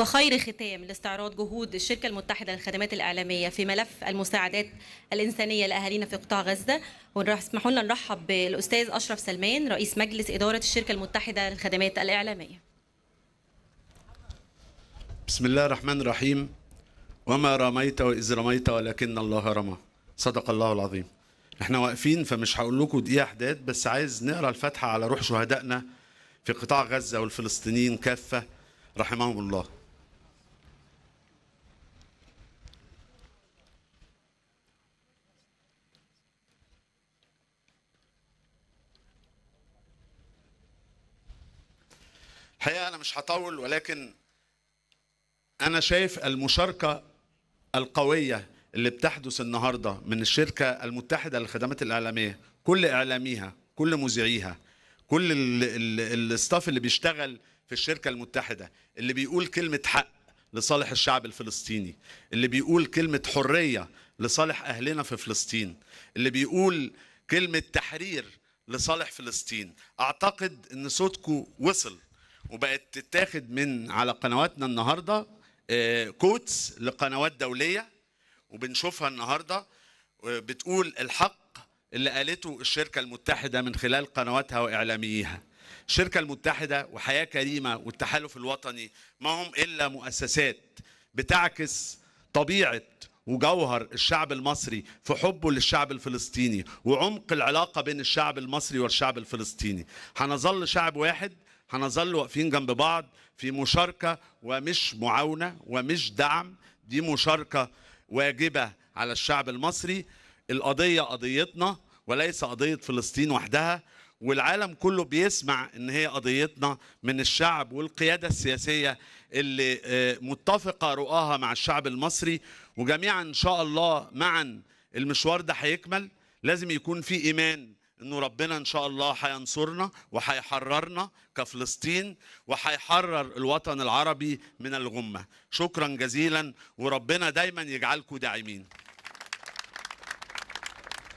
وخير ختام لاستعراض جهود الشركة المتحدة للخدمات الإعلامية في ملف المساعدات الإنسانية لأهالينا في قطاع غزة واسمحوا لنا نرحب بالأستاذ أشرف سلمان رئيس مجلس إدارة الشركة المتحدة للخدمات الإعلامية بسم الله الرحمن الرحيم وما رميت وإذ رميت ولكن الله رمى صدق الله العظيم احنا واقفين فمش هقول لكم دقيقة حداد بس عايز نقرا الفاتحة على روح شهدائنا في قطاع غزة والفلسطينيين كافة رحمهم الله الحقيقه انا مش هطول ولكن انا شايف المشاركه القويه اللي بتحدث النهارده من الشركه المتحده للخدمات الاعلاميه كل اعلاميها كل مذيعيها كل الستاف اللي بيشتغل في الشركه المتحده اللي بيقول كلمه حق لصالح الشعب الفلسطيني اللي بيقول كلمه حريه لصالح اهلنا في فلسطين اللي بيقول كلمه تحرير لصالح فلسطين اعتقد ان صوتكم وصل وبقت تتاخد من على قنواتنا النهارده كوتس آه، لقنوات دوليه وبنشوفها النهارده بتقول الحق اللي قالته الشركه المتحده من خلال قنواتها واعلاميها. الشركه المتحده وحياه كريمه والتحالف الوطني ما هم الا مؤسسات بتعكس طبيعه وجوهر الشعب المصري في حبه للشعب الفلسطيني وعمق العلاقه بين الشعب المصري والشعب الفلسطيني هنظل شعب واحد هنظل واقفين جنب بعض في مشاركه ومش معاونه ومش دعم دي مشاركه واجبه على الشعب المصري القضيه قضيتنا وليس قضيه فلسطين وحدها والعالم كله بيسمع ان هي قضيتنا من الشعب والقياده السياسيه اللي آه، متفقه رؤاها مع الشعب المصري وجميعا ان شاء الله معا المشوار ده هيكمل لازم يكون في ايمان انه ربنا ان شاء الله هينصرنا وهيحررنا كفلسطين وهيحرر الوطن العربي من الغمه شكرا جزيلا وربنا دايما يجعلكم داعمين